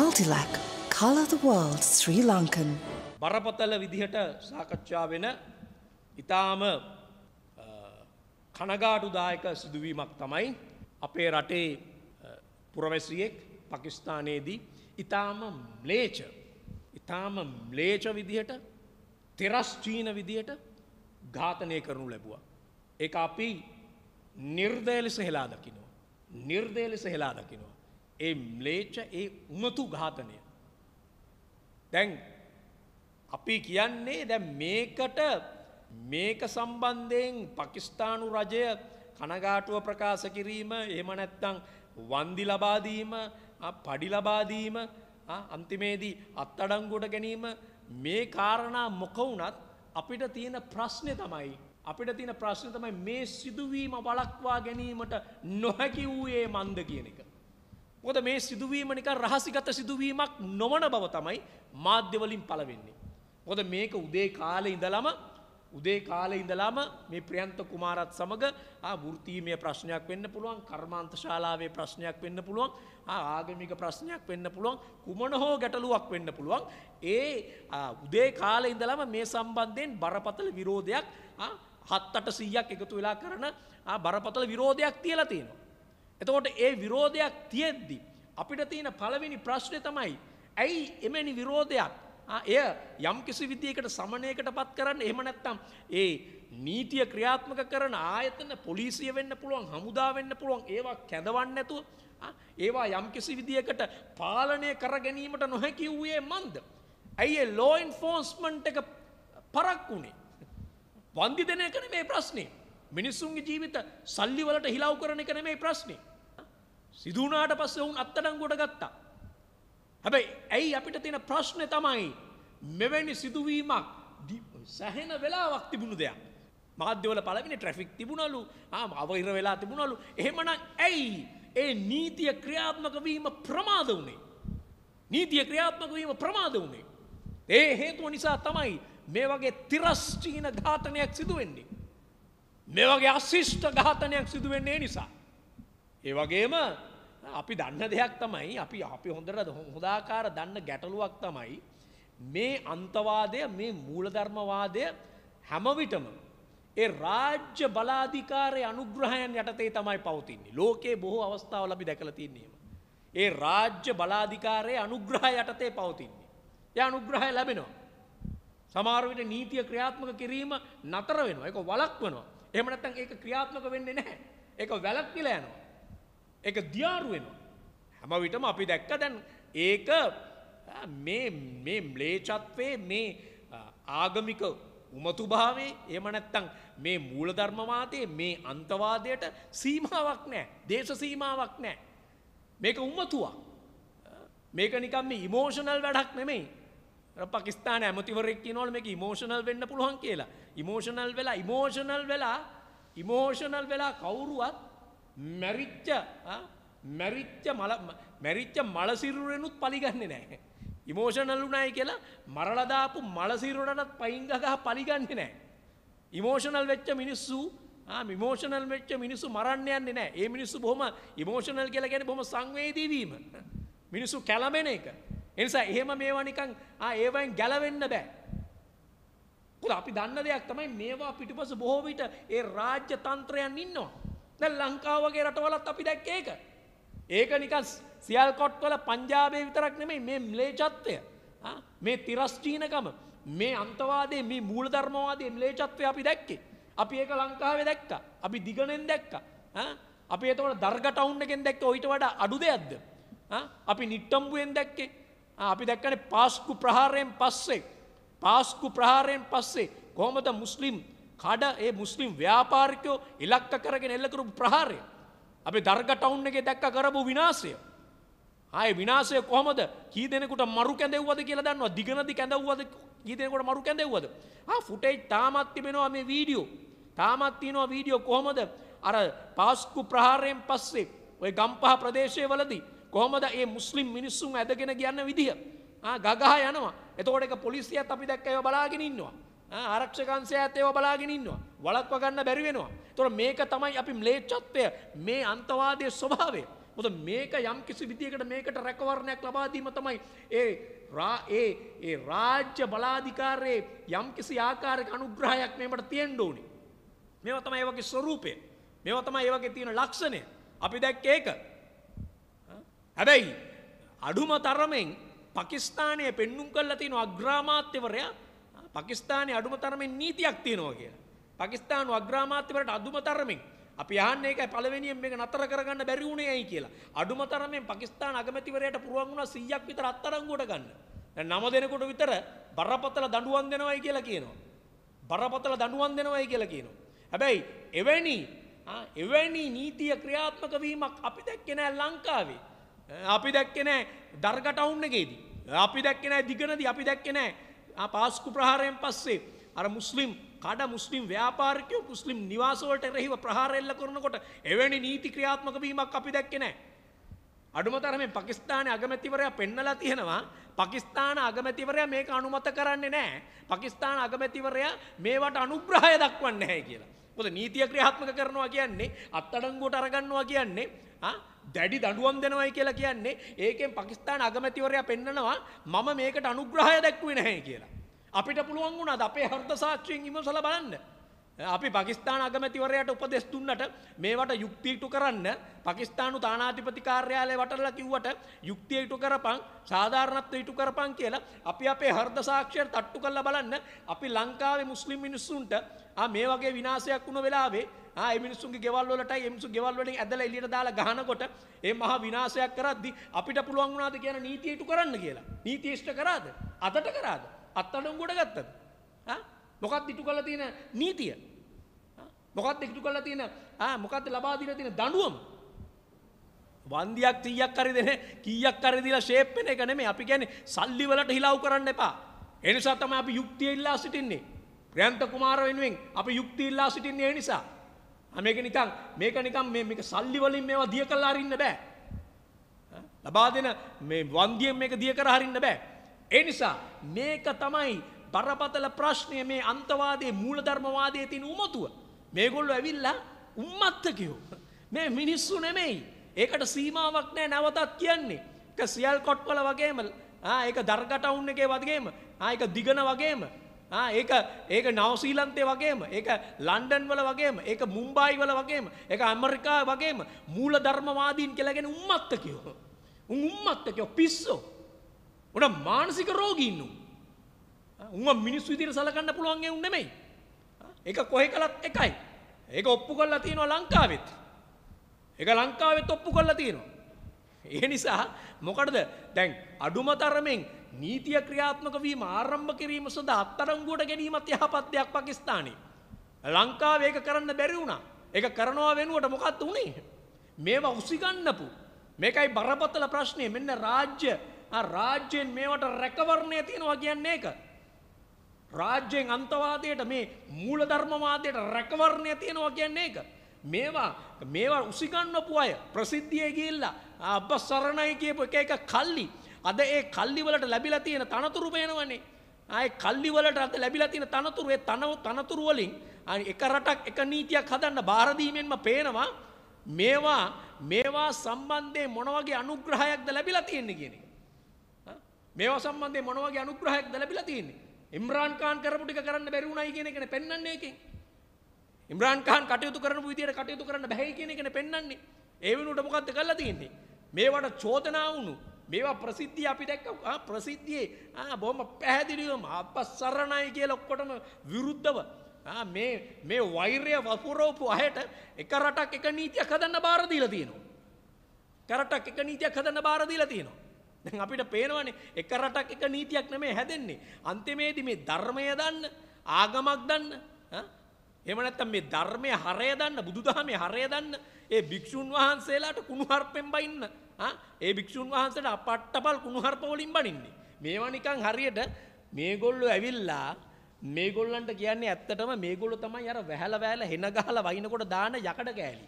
Multilac Color the World Sri Lankan බරපතල විදිහට සාකච්ඡා වෙන ඉතාම කනගාටුදායක සිදුවීමක් තමයි අපේ රටේ පුරවැසියෙක් පකිස්ථානයේදී ඉතාම ම්ලේච ඉතාම ම්ලේච විදිහට තෙරස්චීන විදිහට ඝාතනය කරනු ලැබුවා. ඒ අපි නිර්දය ලෙස හෙලා දකිනවා. නිර්දය ලෙස හෙලා දකිනවා. ඒ ම්ලේච්ච ඒ උමතු ඝාතනය. දැන් අපි කියන්නේ දැ මේකට මේක සම්බන්ධයෙන් පකිස්ථානු රජය කනගාටුව ප්‍රකාශ කිරීම එම නැත්තං වන්දි ලබාදීම පඩි ලබාදීම අන්තිමේදී අත්තඩංගුට ගැනීම මේ කාරණා මොකවුනත් අපිට තියෙන ප්‍රශ්නය තමයි. අපිට තියෙන ප්‍රශ්න තමයි මේ සිදුවීම වලක්වා ගැනීමට නොහැකි වූයේ මන්ද කියන එක. මොකද මේ සිදුවීම නිකන් රහසිගත සිදුවීමක් නොවන බව තමයි මාධ්‍යවලින් පළවෙන්නේ. මොකද මේක උදේ කාලේ ඉඳලම උදේ කාලේ ඉඳලාම මේ ප්‍රියන්ත කුමාරත් සමග වෘතීමය ප්‍රශ්නයක් වෙන්න පුළුවන් කර්මාන්ත ශාලාවේ ප්‍රශ්නයක් වෙන්න පුළුවන් ආගමික ප්‍රශ්නයක් වෙන්න පුළුවන් කුමන හෝ ගැටලුවක් වෙන්න පුළුවන් ඒ උදේ කාලේ ඉඳලාම මේ සම්බන්ධයෙන් බරපතල විරෝධයක් හත් අට සීයක් එකතු වෙලා කරන බරපතල විරෝධයක් තියලා තියෙනවා. එතකොට ඒ විරෝධයක් තියෙද්දි අපිට තියෙන පළවෙනි ප්‍රශ්නය තමයි ඇයි එමෙනි විරෝධයක් එය යම් කිසි විදියකට සමනයකට පත් කරන්න එහෙම නැත්තම් ඒ නීතිය ක්‍රියාත්මක කරන ආයතන පොලිසිය වෙන්න පුළුවන් හමුදා වෙන්න පුළුවන් ඒවා කැඳවන්න නැතුව ඒවා යම් කිසි විදියකට පාලනය කර ගැනීමට නොහැකි වූයේ මන්ද ඇයි ඒ ලෝ ඉන්ෆෝස්මන්ට් එක පරක්කුනේ වන්දි දෙන එකනේ මේ ප්‍රශ්නේ මිනිස්සුන්ගේ ජීවිත සල්ලි වලට හිලව් කරන එක නෙමේ ප්‍රශ්නේ. සිදුනාට පස්සේ වුන් අත්තඩංගුවට ගත්තා. හැබැයි ඇයි අපිට තියෙන ප්‍රශ්නේ තමයි මෙවැනි සිදුවීමක් සැහෙන වෙලාවක් තිබුණු දෙයක්. මාධ්‍යවල පළවෙනි ට්‍රැෆික් තිබුණලු ආම අවහිර වෙලා තිබුණලු එහෙමනම් ඇයි ඒ නීතිය ක්‍රියාත්මක වීම ප්‍රමාද වුණේ. නීතිය ක්‍රියාත්මක වීම ප්‍රමාද වුණේ. ඒ හේතුව නිසා තමයි මේ වගේ තිරස්චීන ඝාතනයක් සිදුවෙන්නේ. මේ වගේ අශිෂ්ට ඝාතනයක් සිදු වෙන්නේ නිසා. ඒ වගේම අපි දන්න දෙයක් තමයි අපි අපි හොඳට හොදාකාර දන්න ගැටලුවක් තමයි මේ අන්තවාදය මේ මූලධර්මවාදය හැම විටම ඒ රාජ්‍ය බලාධිකාරයේ අනුග්‍රහයන් යටතේ තමයි පවතින්නේ. ලෝකයේ බොහෝ අවස්ථාවල අපි දැකලා තියෙනේම. ඒ රාජ්‍ය බලාධිකාරයේ අනුග්‍රහය යටතේ පවතින්නේ. ඒ අනුග්‍රහය ලැබෙනවා. සමහර විට නීතිය ක්‍රියාත්මක කිරීම නතර වෙනවා. ඒක වළක්වනවා. එහෙම නැත්නම් ඒක ක්‍රියාත්මක වෙන්නේ නැහැ. ඒක වැළක්විලා යනවා. ඒක දියාරු වෙනවා. හැම විටම අපි දැක්ක දැන් ඒක මේ මේ ම්ලේච්ඡත්වයේ මේ ආගමික උමතුභාවේ එහෙම නැත්නම් මේ මූලධර්මවාදයේ මේ අන්තවාදයට සීමාවක් නැහැ. දේශ සීමාවක් නැහැ. මේක උමතුවක්. මේක නිකම් මේ ඉමෝෂනල් වැඩක් නෙමෙයි. පකිස්ාන ඇමතිවරෙක් නොල් මේ ඉමෝෂනල් වෙන්න පුළුවන් කියලා ඉමෝෂනල් වෙලා ඉමෝෂනල් වෙලා ඉමෝෂනල් වෙලා කවුරුවත් මැරිච්ච මැරිච්ච මල මැරිච්ච මලසිරුරෙනුත් පලිගන්නේ නෑ. ඉමෝෂනල් වුනායි කියලා මරලදාපු මලසිරුරටත් පයිංගගහ පලිගන්නේ නෑ. ඉමෝෂනල් වෙච්ච මිනිස්සු මිමෝෂනල් වෙච්ච මිනිස්සු මරන්න යන්නේ නෑ ඒ මිනිස්සු බොහොම ඉමෝෂනල් කියලා ගැන බොම සංවේදීවීම. මිනිස්සු කැලමෙන එක එනිසා එහෙම මේවා නිකන් ආ ඒවෙන් ගැලවෙන්න බෑ. මොකද අපි දන්න දෙයක් තමයි මේවා පිටිපස්ස බොහෝ විට ඒ රාජ්‍ය තන්ත්‍රයන් ඉන්නවා. දැන් ලංකාව වගේ රටවලත් අපි දැක්කේ ඒක. ඒක නිකන් සියල්කොට් වල පංජාබේ විතරක් නෙමෙයි මේ ම්ලේච්ඡත්වය. මේ තිරස්චීනකම මේ අන්තවාදයේ මේ මූලධර්මවාදයේ ම්ලේච්ඡත්වය අපි දැක්කේ. අපි ඒක ලංකාවේ දැක්කා. අපි දිගණෙන් දැක්කා. අපි එතකොට දර්ග ටවුන් එකෙන් දැක්කේ ඊට වඩා අඩු දෙයක්ද? අපි නිට්ටම්බුවෙන් දැක්කේ අපි දැක්කන පාස්කු ප්‍රහාරයෙන් පස්සේ පාස්කු ප්‍රහාරයෙන් පස්සේ කොහොමද මුස්ලිම් කඩ ඒ මුස්ලිම් ව්‍යාපාරිකයෝ ඉලක්ක කරගෙන එල්ලකරු ප්‍රහාරය අපි දර්ග ටවුන් එකේ දැක්ක කරපු විනාශය ආය විනාශය කොහොමද කී දෙනෙකුට මරු කැඳෙව්වද කියලා දන්නවා දිගනදි කැඳව්වද කී දෙනෙකුට මරු කැඳෙව්වද ආ ෆුටේජ් තාමත් තිබෙනවා මේ වීඩියෝ තාමත් තියෙනවා වීඩියෝ කොහොමද අර පාස්කු ප්‍රහාරයෙන් පස්සේ ওই ගම්පහ ප්‍රදේශයේ වලදී කොහොමද ඒ මුස්ලිම් මිනිස්සුන් ඇදගෙන ගන්න විදිහ. ගගහ යනවා එතකොට එක පොලිසියත් අපි දැක්කව බලාගෙන ඉන්නවා. ආරක්ෂකන්සය ඇතේව බලාගෙන ඉන්නවා වලක්ව ගන්න බැරිවෙනවා. තොර මේක තමයි අපි ම්ලේච්චත්වය මේ අන්තවාදය ස්වභාවය. මොද මේක යම් කිසි විදිකට මේකට රැකවරණයක් ලබාදීම තමයි ඒ ඒ ඒ රාජ්‍ය බලාධිකාරයේ යම් කිසි ආකාරක අනුග්‍රහයක් මේමට තියෙන්ඩ ඕනි. මේව තමයි ඒවගේ ස්වරූපය මේව තමයි ඒවගේ තියෙන ලක්ෂණය අපි දැක් ඒක හැබැයි අඩුම තරමෙන් පකිස්ානය පෙන්නුම් කල්ල තියෙන අග්‍රාමාත්‍යවරයා පකිස්ානය අඩුම තරමෙන් නීතියක් තියෙනවා කියලා. පකිස්ාන අග්‍රාමාත්‍යවරට අදුම තරමින් අපි යන්න එක පළවෙනියෙන් මේක නතර කරගන්න බැරි වුණේ ඇයි කියලා. අඩුම තරමෙන් පකිස්ාන අගමැතිවරයට පුළුවන් වුණා 100ක් විතර අත්අඩංගුවට ගන්න. දැන් නම දෙනෙකුට විතර බරපතල දඬුවම් දෙනවයි කියලා කියනවා. බරපතල දඬුවම් දෙනවයි කියලා කියනවා. හැබැයි එවැනි එවැනි නීතිය ක්‍රියාත්මක වීමක් අපි දැක්කේ නෑ ලංකාවේ. අපි දැක්කෙනෑ දර්ගටවුන්නගේදී. අපි දැක්කෙනෑ දිගනද අපි දැක්කෙනෑ පාස්කු ප්‍රහාරයෙන් පස්සේ. අර මුස්ලිම් කඩ මුස්ලිම් ව්‍යාපාරිකයෝ මුස්ලිම් නිවාසවලට එරෙහිව ප්‍රහාරෙල්ල කරනකොට එවැනි නීති ක්‍රියාත්මක වීමක් අපි දැක්කෙනෑ. අඩුමතරම පකිස්ාන අගමැතිවරයා පෙන්නලා තියෙනවා පකිස්ාන අගමැතිවරයා මේක අනුමත කරන්නේ නෑ පකිස්ාන අගමැතිවරයා මේවට අනුග්‍රහය දක්වන්න හැ කියලා. ොද නීතිය ක්‍රියාත්මක කරනවා කියන්නේ අත්තඩංගෝට අරගන්නවා කියන්නේ දැඩි දඩුවම් දෙනවයි කියලා කියන්නේ ඒකෙන් පකිස්ාන අගමැතිවරයා පෙන්න්නනවා මම මේකට අනුග්‍රහය දැක්වේ නැහැ කියලා. අපිට පුළුවන් වුණා අපේ හර්ත සාක්ෂයෙන් ඉමසල බලන්න. අපි පකිස්ාන අගමැතිවරයට උපදෙස් දුන්නට මේවට යුක්තිීටු කරන්න පකිස්ානු තානාධිපති කාර්යාලය වටල්ල කිව්වට යුක්තියටු කරපං සාධාරණත්ව ඉටු කරපං කියලා අපි අපේ හර්ද සාක්ෂයට තට්ටු කල්ල බලන්න අපි ලංකාවේ මුස්ලිම් මිනිස්සුන්ට මේ වගේ විනාසයක් වුණ වෙලාවේ ආ ඒ මිනිස්සුන්ගේ ගෙවල් වලටයි ඒ මිනිස්සු ගෙවල් වලින් ඇදලා එළියට දාලා ගහනකොට ඒ මහා විනාශයක් කරද්දි අපිට පුළුවන් වුණාද කියන නීතිය ඉටු කරන්න කියලා. නීතිය ඉෂ්ට කරාද? අතට කරාද? අත්අඩංගුවට ගත්තද? ආ මොකක්ද ඉටු කරලා තියෙන නීතිය? මොකක්ද ඉටු කරලා තියෙන ආ මොකක්ද ලබා දීලා තියෙන දඬුවම? වන්දියක් 100ක් හරි දෙන කීයක් හරි දීලා ෂේප් වෙන එක නෙමෙයි අපි කියන්නේ සල්ලි වලට හිලව් කරන්න එපා. ඒ නිසා තමයි අපි යුක්තිය ඉල්ලා සිටින්නේ. ප්‍රයන්ත කුමාර වෙනුවෙන් අපි යුක්තිය ඉල්ලා සිටින්නේ ඒ නිසා. මේක නිකන් මේක නිකන් මේ මේක සල්ලි වලින් මේවා දිය කරලා අරින්න බෑ. ලබා දෙන මේ වන්දියෙන් මේක දිය කර හරින්න බෑ. ඒ නිසා මේක තමයි බරපතල ප්‍රශ්නය මේ අන්තවාදයේ මූලධර්මවාදයේ තියෙන උමතුව. මේගොල්ලෝ ඇවිල්ලා උම්මත්තකයෝ. මේ මිනිස්සු නෙමෙයි. ඒකට සීමාවක් නෑ නැවතත් කියන්නේ. ඒක සියල් කොට්වල වගේම ආ ඒක දර්ගටවුන් එකේ වගේම ආ ඒක දිගන වගේම ඒක ඒක නවසීලන්තය වගේම ඒක ලන්ඩන් වල වගේම ඒක මුම්බයි වල වගේම ඒක ඇමරිකා වගේම මූල ධර්මවාදීන් කියලාගෙන උම්මත්තකයෝ. උන් උම්මත්තකයෝ පිස්සෝ. උන මානසික රෝගීන්නු. උන් මිනිස්සු විදිහට සලකන්න පුළුවන් ඒ උන් නෙමෙයි. ඒක කොහේ කළත් එකයි. ඒක ඔප්පු කරලා තියෙනවා ලංකාවෙත්. ඒක ලංකාවෙත් ඔප්පු කරලා තියෙනවා. ඒ නිසා මොකටද දැන් අඩුම තරමෙන් නීතිය ක්‍රියාත්මක වීම ආරම්භ කිරීම සඳහා අත්අඩංගුවට ගැනීමත් යහපත් දෙයක් පාකිස්තානයේ. ලංකාවේ ඒක කරන්න බැරි වුණා. ඒක කරනවා වෙනුවට මොකක්ද උනේ? මේවා උසිගන්නපු. මේකයි බරපතල ප්‍රශ්නේ. මෙන්න රාජ්‍ය රාජ්‍යයෙන් මේවට රැකවරණය තියෙනවා කියන්නේ ඒක. රාජ්‍යයෙන් අන්තවාදයට මේ මූලධර්මවාදයට රැකවරණය තියෙනවා කියන්නේ ඒක. මේවා මේවා උසිගන්නපු අය ප්‍රසිද්ධියේ ගිහිල්ලා අබ්බ සරණයි කියපු එක එක කල්ලි අද ඒ කල්ලිවලට ලැබිලා තියෙන තනතුරු පේනවනේ. ආයේ කල්ලිවලට අද ලැබිලා තියෙන තනතුරු ඒ තන තනතුරු වලින් එක රටක් එක නීතියක් හදන්න බාර දීමෙන්ම පේනවා මේවා මේවා සම්බන්ධයෙන් මොන වගේ අනුග්‍රහයක්ද ලැබිලා තියෙන්නේ කියන එක. මේවා සම්බන්ධයෙන් මොන වගේ අනුග්‍රහයක්ද ලැබිලා තියෙන්නේ? ඉම්රාන් කාන් කරපු ටික කරන්න බැරි වුණයි කියන එකනේ පෙන්වන්නේ එකෙන්. ඉම්රාන් කාන් කටයුතු කරන විදියට කටයුතු කරන්න බැහැ කියන එකනේ පෙන්වන්නේ. ඒ වෙනුවට මොකද්ද කරලා තියෙන්නේ? මේවට චෝදනා වුණු මේවා ප්‍රසිද්ධිය අපි දැක්ක ප්‍රසිද්ධියේ බොහොම පැහැදිලිවම අප සරණයි කියලා ඔක්කොටම විරුද්ධව මේ මේ වෛරය වපුරෝපු අහයට එක රටක් එක නීතියක් හදන්න බාර දීලා තියෙනවා. කරටක් එක නීතියක් හදන්න බාර දීලා තියෙනවා. දැන් අපිට පේනවනේ එක රටක් එක නීතියක් නෙමෙයි හැදෙන්නේ. අන්තිමේදී මේ ධර්මය දන්න, ආගමක් දන්න, එහෙම නැත්නම් මේ ධර්මයේ හරය දන්න, බුදුදහමේ හරය දන්න ඒ භික්ෂුන් වහන්සේලාට කුණු හarpෙන් බයින්න ඒ භික්‍ෂූන් වහන්සට අපට්ටපල් කුණුහර්පවලින් බනින්නේ. මේවානිකං හරියට මේගොල්ලු ඇවිල්ලා මේගොල්ලන්ට කියන්නේ ඇත්තටම මේගොල්ලු තමයි අර වැහැල වැෑල හෙන ගහලා වහිනකොට දාන යකඩ කෑලි.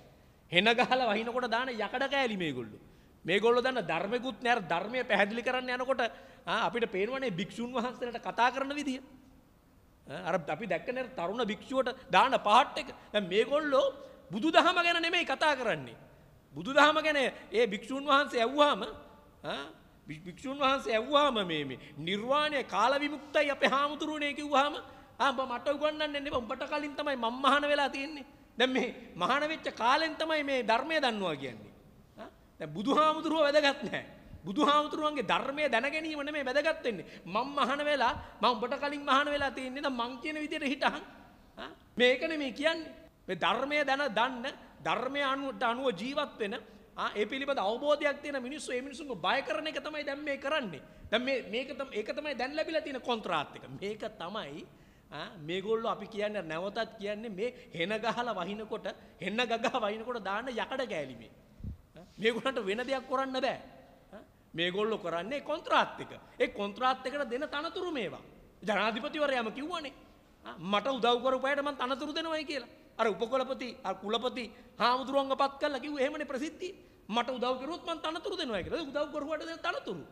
හෙන ගහලා වහිනකොට දාන යකඩ කෑලි මේගොල්ලෝ. මේගොල්ලෝ දන්න ධර්මෙකුත් නෑ ධර්මය පැහැදිලි කරන්න යනකොට අපිට පේනවනේ භික්ෂුන් වහන්සේලාට කතා කරන විදිය. අර අපි දැක්කනේ තරුණ භික්ෂුවට දාන පහට් එක. දැන් මේගොල්ලෝ බුදුදහම ගැන නෙමෙයි කතා කරන්නේ. බුදුදහම ගැන ඒ භික්ෂූන් වහන්සේ ඇව්වාම භික්ෂූන් වහන්සේ ඇව්වාම මේ මේ නිර්වාණය කාල විමුක්තයි අපේ හාමුදුරුවනේ කිව්වහම ආ උඹ මට උගන්වන්න එන්න එපා උඹට කලින් තමයි මම මහාන වෙලා තියෙන්නේ දැන් මේ මහාන වෙච්ච කාලෙන් තමයි මේ ධර්මය දන්නවා කියන්නේ දැන් බුදුහාමුදුරුව වැදගත් නැහැ බුදුහාමුදුරුවන්ගේ ධර්මය දැන ගැනීම නෙමෙයි වැදගත් වෙන්නේ මම මහාන වෙලා මම උඹට කලින් මහාන වෙලා තියෙන්නේ නම් මං කියන විදිහට හිටහන් මේක නෙමෙයි කියන්නේ මේ ධර්මය දැන දන්න ධර්මය අනුවට අනුව ජීවත් වෙන ඒ පිළිබඳ අවබෝධයක් තියෙන මිනිස්සු ඒ මිනිසුන්ව බය කරන එක තමයි දැන් මේ කරන්නේ. දැන් මේ මේක තමයි ඒක තමයි දැන් ලැබිලා තියෙන කොන්ත්‍රාත් එක. මේක තමයි මේගොල්ලෝ අපි කියන්නේ නැවතත් කියන්නේ මේ හෙන ගහලා වහිනකොට හෙන ගගා වහිනකොට දාන්න යකඩ ගෑලි මේ. මේගොල්ලන්ට වෙන දෙයක් කරන්න බෑ. මේගොල්ලෝ කරන්නේ කොන්ත්‍රාත් එක. ඒ කොන්ත්‍රාත් එකට දෙන තනතුරු මේවා. ජනාධිපතිවරයාම කිව්වනේ. මට උදව් කරපු අයට මම තනතුරු දෙනවයි කියලා. අර උපකොලපති අර කුලපති හාමුදුරුවන්ග පත් කළා කිව්ව එහෙමනේ ප්‍රසිද්ධිය. මට උදව් කරුවොත් මං තනතුරු දෙනවා කියලා. උදව් කරුවාට දෙන තනතුරු.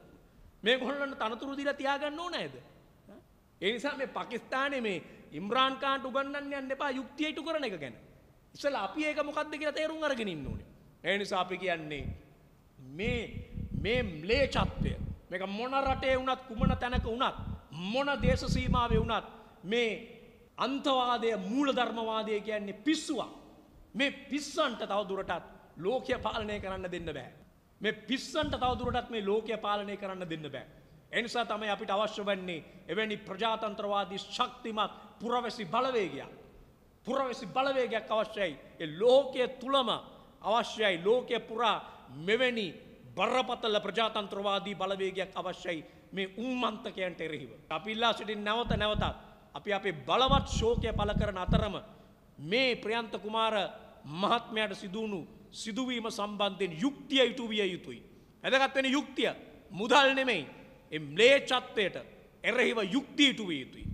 මේ ගොල්ලන්ට තනතුරු දීලා තියාගන්න ඕන නේද? ඒ නිසා මේ පාකිස්තානයේ මේ ඉම්රාන් කාන්ට උගන්වන්න යන්න එපා යුක්තිය ඉටු කරන එක ගැන. ඉස්සලා අපි ඒක මොකද්ද කියලා තේරුම් අරගෙන ඉන්න ඕනේ. ඒ නිසා අපි කියන්නේ මේ මේ ම්ලේච්ඡත්වය මේක මොන රටේ වුණත් කුමන තැනක වුණත් මොන දේශ සීමාවේ වුණත් මේ අන්තවාදය මූලධර්මවාදය කියන්නේ පිස්සුවක්. මේ පිස්සන්ට තවදුරටත් ලෝකය පාලනය කරන්න දෙන්න බෑ. මේ පිස්සන්ට තවදුරටත් මේ ලෝකය පාලනය කරන්න දෙන්න බෑ. එනිසා තමයි අපිට අවශ්‍ය වෙන්නේ එවැනි ප්‍රජාතන්ත්‍රවාදී ශක්තිමත් පුරවැසි බලවේගයක්. පුරවැසි බලවේගයක් අවශ්‍යයි. ඒ ලෝකයේ තුලම අවශ්‍යයි. ලෝකයේ පුරා මෙවැනි බරපතල ප්‍රජාතන්ත්‍රවාදී බලවේගයක් අවශ්‍යයි මේ උම්මන්තකයන්ට එරෙහිව. අපි ඉල්ලා සිටින් නැවත නැවතත් අපි අපේ බලවත් ශෝකය පල කරන අතරම මේ ප්‍රයන්ත කුමාර මහත්මයට සිදුවුණු සිදුවීම සම්බන්ධයෙන් යුක්තිය යුතු විය යුතුයි. ඇදගත්වෙන යුක්තිය මුදල් නෙමෙයි එම්ලේචත්වයට එරෙහිව යුක්තිීටු විය යුතුයි.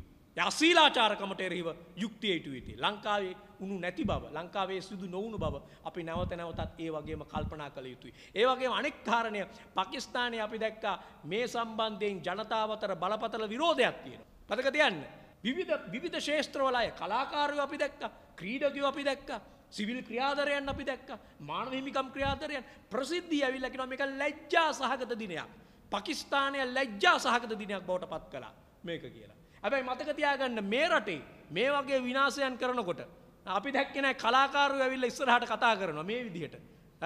යසීලාචාරකමට එරහිව යුක්තියටු යුතුයි. ලංකාවේ උුණු නැති බව ලංකාවේ සිදු නොවුණු බව අපි නැවත නැවතත් ඒ වගේම කල්පනා කළ යුතුයි. ඒවගේ අනෙක්කාරණය පකිස්ථානය අපි දැක්කා මේ සම්බන්ධයෙන් ජනතාවතර බලපතල විරෝධයක් තියෙන. පතක තියන්න විවිධ විවිධ ශේෂත්‍රවල අය කලාකාරයෝ අපි දැක්කා ක්‍රීඩකයෝ අපි දැක්කා සිවිල් ක්‍රියාධරයන් අපි දැක්කා මානව හිමිකම් ක්‍රියාධරයන් ප්‍රසිද්ධිය ඇවිල්ලා කියනවා මේක ලැජ්ජා සහගත දිනයක් පාකිස්තානය ලැජ්ජා සහගත දිනයක් බවට පත් කළා මේක කියලා හැබැයි මතක තියාගන්න මේ රටේ මේ වගේ විනාශයන් කරනකොට අපි දැක්කේ නැහැ කලාකාරයෝ ඇවිල්ලා ඉස්සරහට කතා කරනවා මේ විදිහට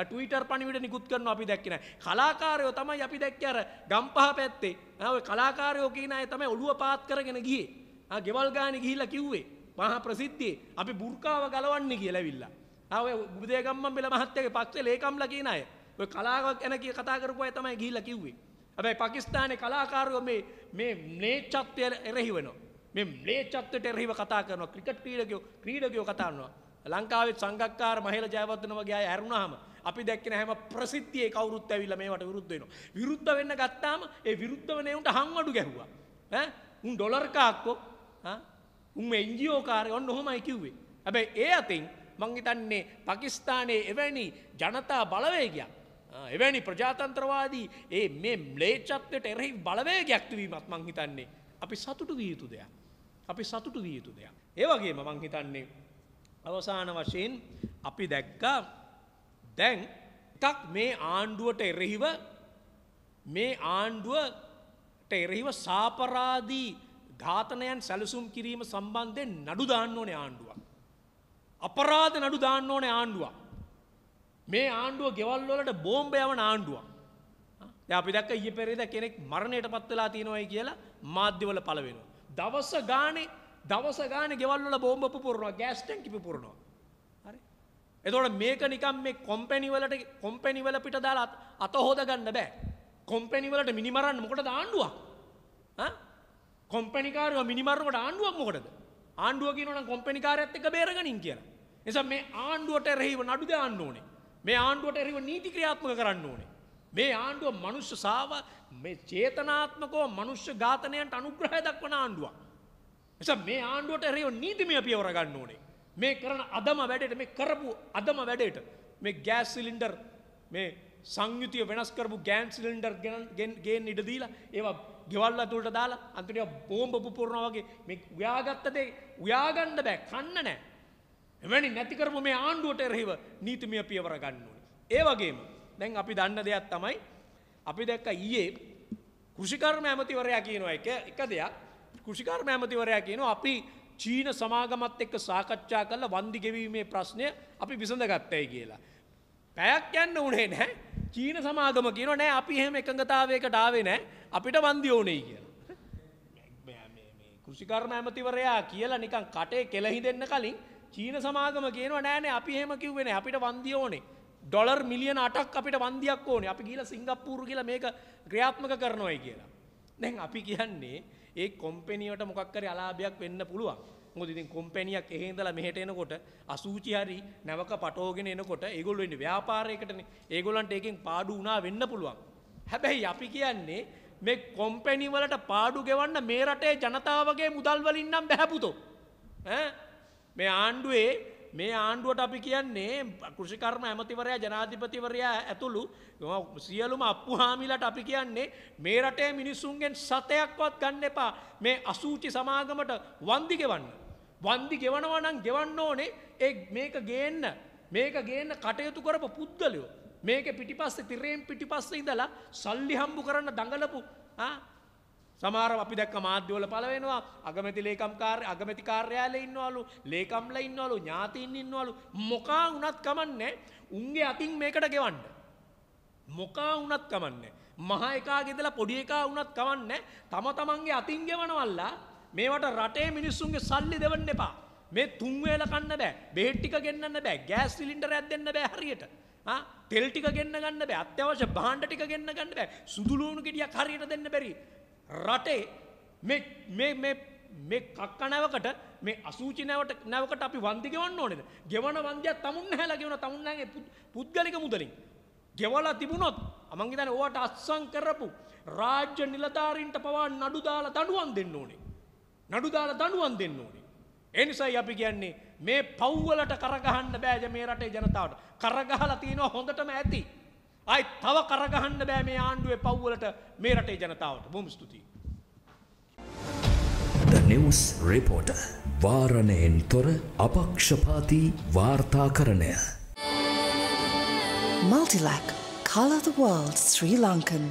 ටවිටර් පණිවිඩ නිකුත් කරන අපි දැක්කන කලාකාරයෝ තමයි අපි දැක්ක අර ගම්පහ පැත්තේ ඔය කලාකාරයෝ කියන අය තමයි ඔළුව පාත් කරගෙන ගියේ ආ ගෙවල් ගානේ ගිහිල්ලා කිව්වේ මහා ප්‍රසිද්ධියේ අපි බුර්කාව ගලවන්නේ කියලා ඇවිල්ලා. ආ ඔය උදේගම්මන් බෙල මහත්තයාගේ පක්ෂේ ලේකම්ලා කියන අය ඔය කලාවක් ගැන කිය කතා කරපු අය තමයි ගිහිල්ලා කිව්වේ. හැබැයි පාකිස්තානයේ කලාකාරයෝ මේ මේ ම්ලේච්ඡත්වය එරෙහි වෙනවා. මේ ම්ලේච්ඡත්වයට එරෙහිව කතා කරනවා. ක්‍රිකට් ක්‍රීඩකයෝ ක්‍රීඩකයෝ කතා කරනවා. ලංකාවේ සංගක්කාර මහේල ජයවර්ධන වගේ අය ඇරුණාම අපි දැක්කන හැම ප්‍රසිද්ධියේ කවුරුත් ඇවිල්ලා මේවට විරුද්ධ වෙනවා. විරුද්ධ වෙන්න ගත්තාම ඒ විරුද්ධ වෙන උන්ට හම්වඩු ගැහුවා. ඈ උන් ඩොලර් කාක්කෝ උන් එන්ජියෝකාරය ඔන්න හොමයි කිව්වේ. ඇබැයි ඒ අතින් මංහිතන්නේ පකිස්ථානයේ එවැනි ජනතා බලවේගයක්. එවැනි ප්‍රජාතන්ත්‍රවාදී ඒ මේ ම්ලේච්චත්වයට එරෙහි බලවේගයක් වීමත් මංහිතන්නේ. අපි සතුටු විය යුතු දෙයක්. අපි සතුටු විය යුතු දෙයක්. ඒවගේම මංහිතන්නේ අවසාන වශයෙන් අපි දැක්කා දැන් එකක් මේ ආණ්ඩුවට එරෙහිව මේ ආණ්ඩුවට එරෙහිව සාපරාදී ඝාතනයන් සැලසුම් කිරීම සම්බන්ධයෙන් නඩු දාන්න ඕනේ ආණ්ඩුවක්. අපරාධ නඩු දාන්න ඕනේ ආණ්ඩුවක්. මේ ආණ්ඩුව ගෙවල් වලට බෝම්බ යවන ආණ්ඩුවක්. දැන් අපි දැක්ක ඊයේ පෙරේද කෙනෙක් මරණයට පත් වෙලා තියෙනවායි කියලා මාධ්‍යවල පළ වෙනවා. දවස ගානේ දවස ගානේ ගෙවල් වල බෝම්බ පුපුරනවා, ගෑස් ටැංකි පුපුරනවා. හරි. එතකොට මේක නිකන් මේ කම්පැනි වලට කම්පැනි වල පිට දාලා අත හොද ගන්න බෑ. කම්පැනි වලට මිනිමරන්න මොකටද ආණ්ඩුවක්? හා කොම්පැනිකාරයෝ මිනිමරුවට ආණ්ඩුවක් මොකටද ආණ්ඩුව කියනවනම් කොම්පැනිකාරයත් එක්ක බේරගනින් කියලා. නිසා මේ ආණ්ඩුවට එරෙහිව නඩු දාන්න ඕනේ. මේ ආණ්ඩුවට එරෙහිව නීති ක්‍රියාත්මක කරන්න ඕනේ. මේ ආණ්ඩුව මනුෂ්‍ය සාව මේ චේතනාත්මකව මනුෂ්‍ය ඝාතනයන්ට අනුග්‍රහය දක්වන ආණ්ඩුවක්. නිසා මේ ආණ්ඩුවට එරෙහිව නීතිමය පියවර ගන්න ඕනේ. මේ කරන අදම වැඩේට මේ කරපු අදම වැඩේට මේ ගෑස් සිලින්ඩර් මේ සංයුතිය වෙනස් කරපු ගෑන් සිලින්ඩර් ගෙන් ඉඩ දීලා ඒවා ගෙවල්ල තුළට දාලා අන්තිනිය බෝම්බ පුපුරන වගේ මේ උයාගත්තදේ උයාගන්න බෑ කන්න නෑ. එමැනි නැතිකරපු මේ ආණ්ඩුවට එරෙහිව නීතිමිය පියවර ගන්න ඕනේ. ඒ වගේම දැන් අපි දන්න දෙයක් තමයි අපි දැක්ක ඊයේ කෘෂිකර්ම ඇමතිවරයා කියනවා එක එක දෙයක් කෘෂිකර්ම ඇමතිවරයා කියනවා අපි චීන සමාගමත් එක්ක සාකච්ඡා කරලා වන්දි ගෙවීමේ ප්‍රශ්නය අපි විසඳගත්තයි කියලා. පැයක් යන්න උනේ නැහැ චීන සමාගම කියන නෑ අපි එහෙම එකඟතාවයකට ආවේ නෑ අපිට වන්දිය ඕනේ කියලා. කෘෂිකර්ම ඇමතිවරයා කියලා නිකන් කටේ කෙලහි දෙන්න කලින් චීන සමාගම කියනවා නෑනේ අපි එහෙම කිව්වේ නෑ අපිට වන්දිය ඕනේ. ඩොලර් මිලියන 8ක් අපිට වන්දියක් ඕනේ. අපි ගිහලා සිංගප්පූරු කියලා මේක ක්‍රියාත්මක කරනවායි කියලා. දැන් අපි කියන්නේ ඒ කොම්පැනියට මොකක් කරේ අලාභයක් වෙන්න පුළුවන්. මොකද ඉතින් කොම්පැනියක් එහෙ ඉඳලා මෙහෙට එනකොට අසූචි හරි නැවක පටවගෙන එනකොට ඒගොල්ලෝ ඉන්නේ ව්‍යාපාරයකටනේ. ඒගොල්ලන්ට ඒකෙන් පාඩු වුණා වෙන්න පුළුවන්. හැබැයි අපි කියන්නේ මේ කොම්පැනි වලට පාඩු ගෙවන්න මේ රටේ ජනතාවගේ මුදල් වලින් නම් බෑ පුතෝ. ඈ මේ ආණ්ඩුවේ මේ ආණ්ඩුවට අපි කියන්නේ කෘෂිකර්ම ඇමතිවරයා ජනාධිපතිවරයා ඇතුළු සියලුම අප්පු හාමිලට අපි කියන්නේ මේ රටේ මිනිස්සුන්ගෙන් සතයක්වත් ගන්න එපා මේ අසූචි සමාගමට වන්දි ගෙවන්න. වන්දි ගෙවනවා නම් ගෙවන්න ඕනේ ඒ මේක ගේන්න මේක ගේන්න කටයුතු කරපු පුද්ගලයෝ මේක පිටිපස්සේ තිරයෙන් පිටිපස්සේ ඉඳලා සල්ලි හම්බු කරන්න දඟලපු සමහරව අපි දැක්ක මාධ්‍යවල පළ වෙනවා අගමැති ලේකම් කාර්ය අගමැති කාර්යාලයේ ඉන්නවලු ලේකම්ලා ඉන්නවලු ඥාතීන් ඉන්නවලු මොකා වුණත් කමන්නේ උන්ගේ අතින් මේකට ගෙවන්න මොකා වුණත් කමන්නේ මහා එකා ගෙදලා පොඩි එකා වුණත් කමන්නේ තම තමන්ගේ අතින් ගෙවනවල්ලා මේවට රටේ මිනිස්සුන්ගේ සල්ලි දෙවන්න එපා. මේ තුන්වේල කන්න බෑ. බෙහෙත් ටික ගෙන්නන්න බෑ. ගෑස් සිලින්ඩරයක් දෙන්න බෑ හරියට. ආ තෙල් ටික ගෙන්න ගන්න බෑ. අත්‍යවශ්‍ය භාණ්ඩ ටික ගෙන්න ගන්න බෑ. සුදු ලුණු ගෙඩියක් හරියට දෙන්න බැරි. රටේ මේ මේ මේ මේ කක්ක නැවකට මේ අසූචි නැවට නැවකට අපි වන්දි ගෙවන්න ඕනේද? ගෙවන වන්දියක් තමුන් නැහැලා ගෙවන තමුන් නැගේ පුද්ගලික මුදලින්. ගෙවලා තිබුණොත් මං හිතන්නේ ඕවට අත්සන් කරපු රාජ්‍ය නිලධාරීන්ට පවා නඩු දාලා දඬුවම් දෙන්න ඕනේ. නඩුදාල දඩුවන් දෙන්න ඕනේ. එනිසයි අපි කියන්නේ මේ පව්වලට කරගහන්න බෑජ මේ රටේ ජනතාවට කරගහලා තියෙනවා හොඳටම ඇති. අයි තව කරගහන්න බෑ මේ ආණ්ඩුවේ පව්වලට මේ රටේ ජනතාවට බොම ස්තුතියි. නිවස් රිපෝට වාරණයෙන් තොර අපක්ෂපාති වාර්තා කරණය. Multilac, Colour the World Sri Lankan.